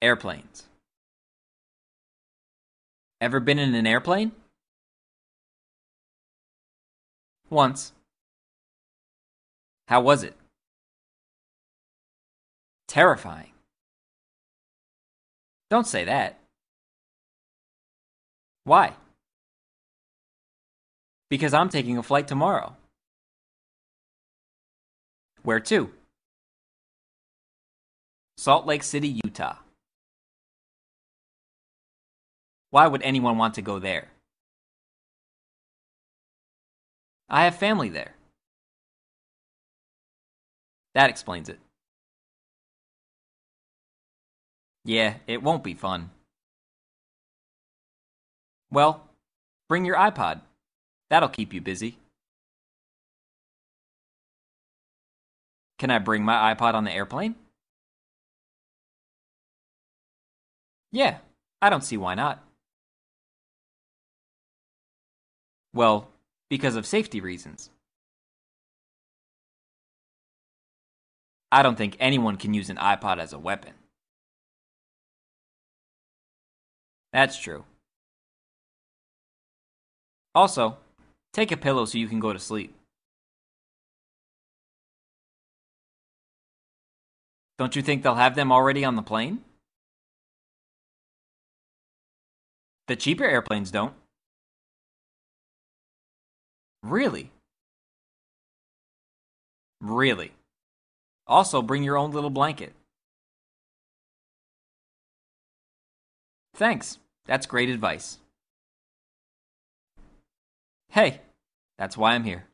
Airplanes. Ever been in an airplane? Once. How was it? Terrifying. Don't say that. Why? Because I'm taking a flight tomorrow. Where to? Salt Lake City, Utah. Why would anyone want to go there? I have family there. That explains it. Yeah, it won't be fun. Well, bring your iPod. That'll keep you busy. Can I bring my iPod on the airplane? Yeah, I don't see why not. Well, because of safety reasons. I don't think anyone can use an iPod as a weapon. That's true. Also, take a pillow so you can go to sleep. Don't you think they'll have them already on the plane? The cheaper airplanes don't. Really? Really? Also, bring your own little blanket. Thanks. That's great advice. Hey, that's why I'm here.